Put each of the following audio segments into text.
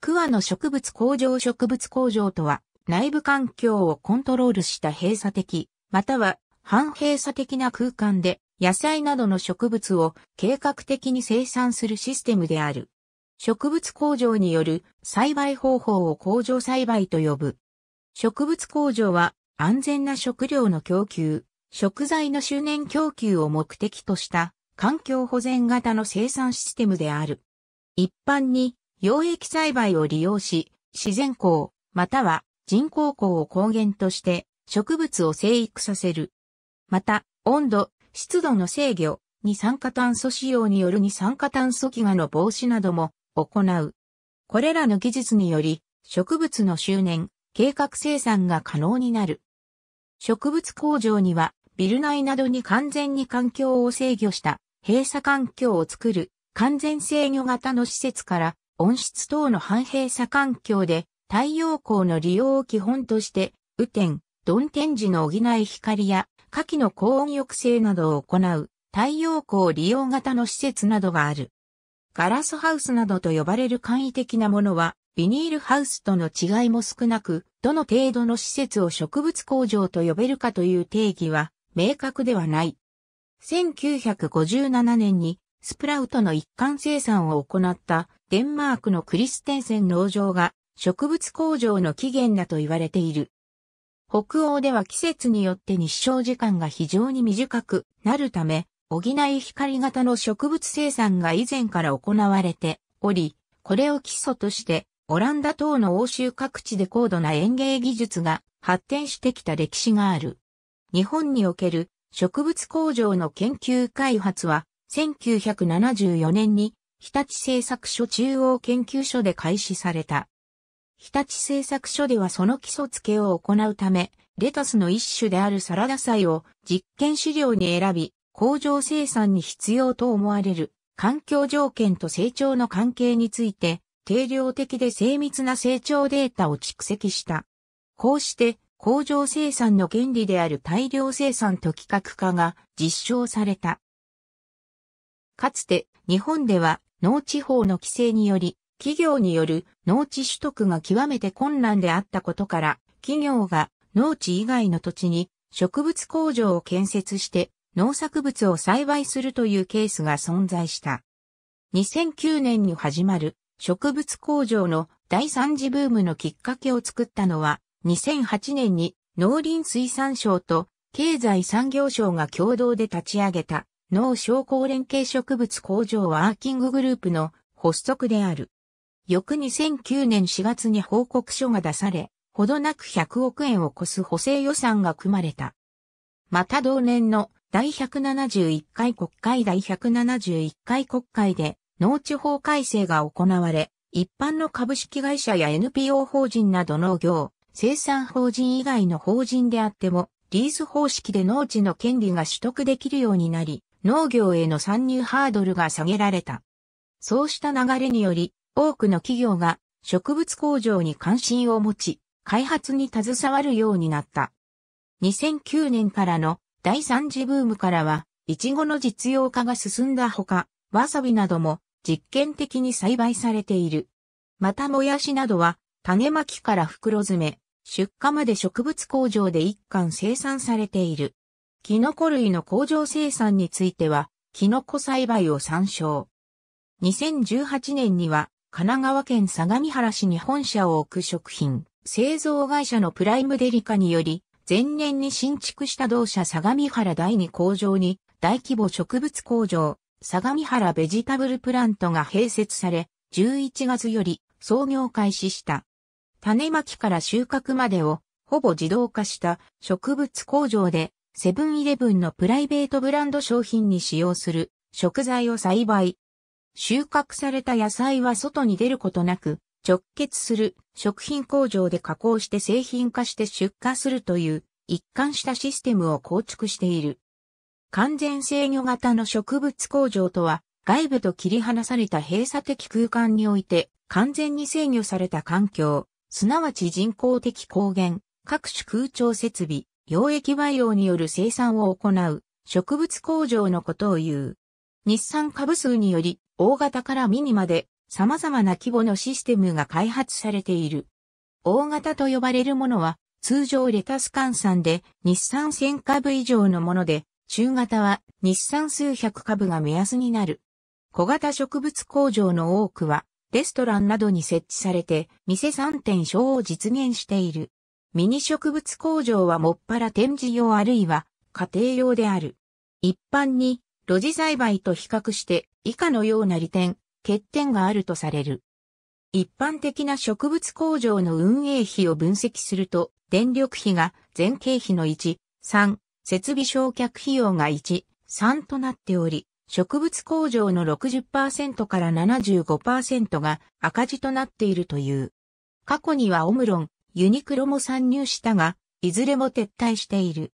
桑の植物工場植物工場とは、内部環境をコントロールした閉鎖的、または半閉鎖的な空間で、野菜などの植物を計画的に生産するシステムである。植物工場による栽培方法を工場栽培と呼ぶ。植物工場は安全な食料の供給、食材の周年供給を目的とした環境保全型の生産システムである。一般に溶液栽培を利用し、自然光、または人工光を光源として植物を生育させる。また、温度、湿度の制御、二酸化炭素使用による二酸化炭素飢餓の防止なども行う。これらの技術により、植物の周年、計画生産が可能になる。植物工場には、ビル内などに完全に環境を制御した、閉鎖環境を作る、完全制御型の施設から、温室等の半閉鎖環境で太陽光の利用を基本として、雨天、曇天時の補い光や、夏季の高温抑制などを行う太陽光利用型の施設などがある。ガラスハウスなどと呼ばれる簡易的なものは、ビニールハウスとの違いも少なく、どの程度の施設を植物工場と呼べるかという定義は明確ではない。1957年にスプラウトの一貫生産を行ったデンマークのクリステンセン農場が植物工場の起源だと言われている。北欧では季節によって日照時間が非常に短くなるため、補い光型の植物生産が以前から行われており、これを基礎として、オランダ等の欧州各地で高度な園芸技術が発展してきた歴史がある。日本における植物工場の研究開発は1974年に日立製作所中央研究所で開始された。日立製作所ではその基礎付けを行うため、レタスの一種であるサラダ菜を実験資料に選び、工場生産に必要と思われる環境条件と成長の関係について、定量的で精密な成長データを蓄積した。こうして工場生産の原理である大量生産と規格化が実証された。かつて日本では農地法の規制により、企業による農地取得が極めて困難であったことから、企業が農地以外の土地に植物工場を建設して農作物を栽培するというケースが存在した。2009年に始まる植物工場の第三次ブームのきっかけを作ったのは2008年に農林水産省と経済産業省が共同で立ち上げた農商工連携植物工場ワーキンググループの発足である。翌2009年4月に報告書が出され、ほどなく100億円を超す補正予算が組まれた。また同年の第171回国会第171回国会で農地法改正が行われ、一般の株式会社や NPO 法人など農業、生産法人以外の法人であっても、リース方式で農地の権利が取得できるようになり、農業への参入ハードルが下げられた。そうした流れにより、多くの企業が植物工場に関心を持ち、開発に携わるようになった。2009年からの第3次ブームからは、イチゴの実用化が進んだほか、わさびなども実験的に栽培されている。またもやしなどは、種まきから袋詰め、出荷まで植物工場で一貫生産されている。キノコ類の工場生産については、キノコ栽培を参照。2018年には、神奈川県相模原市に本社を置く食品、製造会社のプライムデリカにより、前年に新築した同社相模原第二工場に、大規模植物工場、相模原ベジタブルプラントが併設され、11月より創業開始した。種まきから収穫までを、ほぼ自動化した植物工場でセブンイレブンのプライベートブランド商品に使用する食材を栽培。収穫された野菜は外に出ることなく、直結する食品工場で加工して製品化して出荷するという一貫したシステムを構築している。完全制御型の植物工場とは外部と切り離された閉鎖的空間において完全に制御された環境、すなわち人工的光源、各種空調設備、溶液培養による生産を行う植物工場のことを言う。日産株数により、大型からミニまで様々な規模のシステムが開発されている。大型と呼ばれるものは、通常レタス換算で日産1000株以上のもので、中型は日産数百株が目安になる。小型植物工場の多くは、レストランなどに設置されて、店3点小を実現している。ミニ植物工場はもっぱら展示用あるいは家庭用である。一般に、露地栽培と比較して以下のような利点、欠点があるとされる。一般的な植物工場の運営費を分析すると、電力費が全経費の1、3、設備焼却費用が1、3となっており、植物工場の60%から75%が赤字となっているという。過去にはオムロン、ユニクロも参入したが、いずれも撤退している。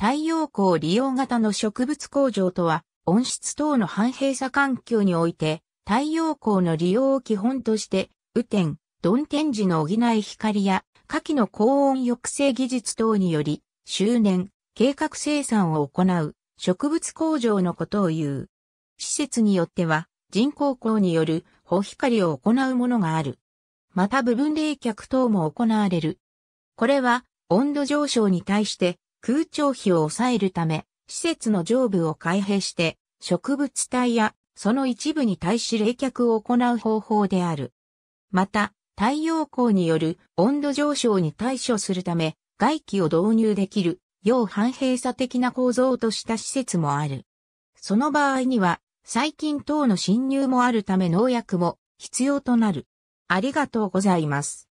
太陽光利用型の植物工場とは、温室等の半閉鎖環境において、太陽光の利用を基本として、雨天、曇天時の補い光や、夏季の高温抑制技術等により、周年、計画生産を行う、植物工場のことを言う。施設によっては、人工光による、保光を行うものがある。また部分冷却等も行われる。これは温度上昇に対して空調費を抑えるため、施設の上部を開閉して植物体やその一部に対し冷却を行う方法である。また、太陽光による温度上昇に対処するため、外気を導入できる、要反閉鎖的な構造とした施設もある。その場合には、細菌等の侵入もあるため農薬も必要となる。ありがとうございます。